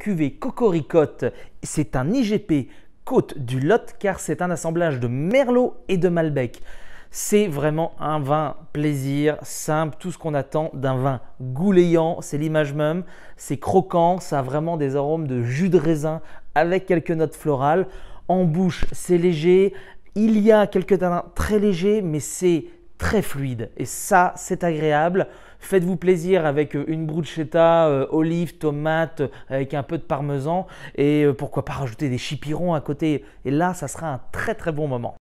cuvée Cocoricote. C'est un IGP Côte du Lot car c'est un assemblage de Merlot et de Malbec. C'est vraiment un vin plaisir, simple, tout ce qu'on attend d'un vin gouléant, c'est l'image même, c'est croquant, ça a vraiment des arômes de jus de raisin avec quelques notes florales. En bouche, c'est léger, il y a quelques tanins très légers, mais c'est très fluide. Et ça, c'est agréable. Faites-vous plaisir avec euh, une bruschetta, olives, euh, olive, tomate, avec un peu de parmesan et euh, pourquoi pas rajouter des chipirons à côté. Et là, ça sera un très très bon moment.